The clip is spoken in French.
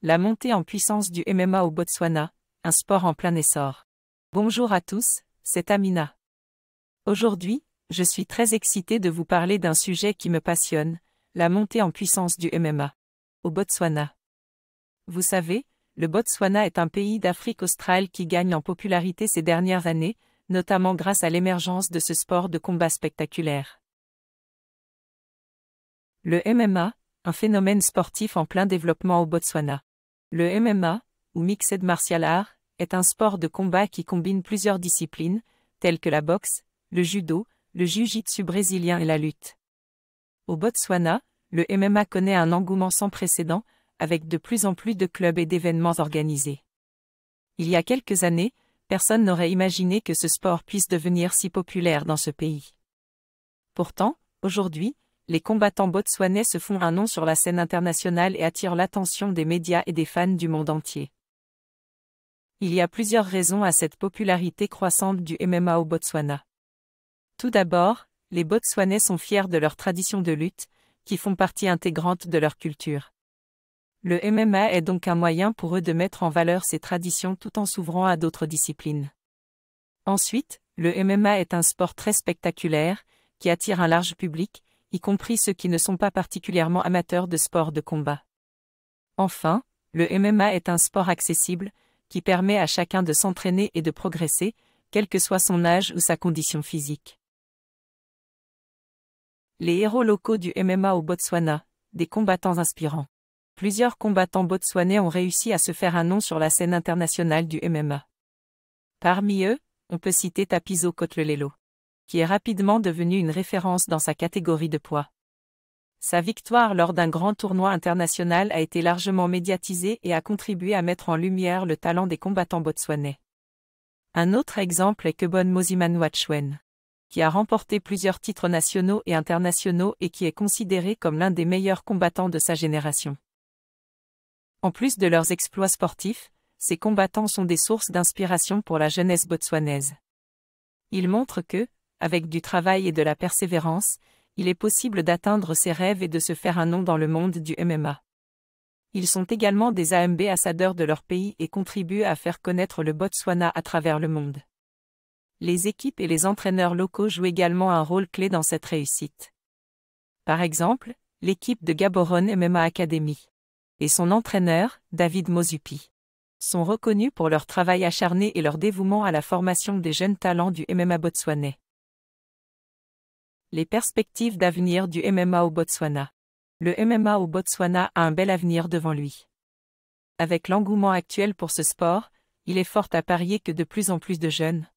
La montée en puissance du MMA au Botswana, un sport en plein essor. Bonjour à tous, c'est Amina. Aujourd'hui, je suis très excitée de vous parler d'un sujet qui me passionne, la montée en puissance du MMA. Au Botswana. Vous savez, le Botswana est un pays d'Afrique australe qui gagne en popularité ces dernières années, notamment grâce à l'émergence de ce sport de combat spectaculaire. Le MMA, un phénomène sportif en plein développement au Botswana. Le MMA, ou Mixed Martial Art, est un sport de combat qui combine plusieurs disciplines, telles que la boxe, le judo, le jiu-jitsu brésilien et la lutte. Au Botswana, le MMA connaît un engouement sans précédent, avec de plus en plus de clubs et d'événements organisés. Il y a quelques années, personne n'aurait imaginé que ce sport puisse devenir si populaire dans ce pays. Pourtant, aujourd'hui, les combattants botswanais se font un nom sur la scène internationale et attirent l'attention des médias et des fans du monde entier. Il y a plusieurs raisons à cette popularité croissante du MMA au Botswana. Tout d'abord, les Botswanais sont fiers de leurs traditions de lutte, qui font partie intégrante de leur culture. Le MMA est donc un moyen pour eux de mettre en valeur ces traditions tout en s'ouvrant à d'autres disciplines. Ensuite, le MMA est un sport très spectaculaire, qui attire un large public, y compris ceux qui ne sont pas particulièrement amateurs de sports de combat. Enfin, le MMA est un sport accessible, qui permet à chacun de s'entraîner et de progresser, quel que soit son âge ou sa condition physique. Les héros locaux du MMA au Botswana, des combattants inspirants. Plusieurs combattants botswanais ont réussi à se faire un nom sur la scène internationale du MMA. Parmi eux, on peut citer Tapizo Kotlelelo qui est rapidement devenu une référence dans sa catégorie de poids. Sa victoire lors d'un grand tournoi international a été largement médiatisée et a contribué à mettre en lumière le talent des combattants botswanais. Un autre exemple est Kebon Moziman Wachwen, qui a remporté plusieurs titres nationaux et internationaux et qui est considéré comme l'un des meilleurs combattants de sa génération. En plus de leurs exploits sportifs, ces combattants sont des sources d'inspiration pour la jeunesse botswanaise. Ils montrent que, avec du travail et de la persévérance, il est possible d'atteindre ses rêves et de se faire un nom dans le monde du MMA. Ils sont également des AMB assadeurs de leur pays et contribuent à faire connaître le Botswana à travers le monde. Les équipes et les entraîneurs locaux jouent également un rôle clé dans cette réussite. Par exemple, l'équipe de Gaborone MMA Academy et son entraîneur, David Mozupi, sont reconnus pour leur travail acharné et leur dévouement à la formation des jeunes talents du MMA botswanais. Les perspectives d'avenir du MMA au Botswana. Le MMA au Botswana a un bel avenir devant lui. Avec l'engouement actuel pour ce sport, il est fort à parier que de plus en plus de jeunes,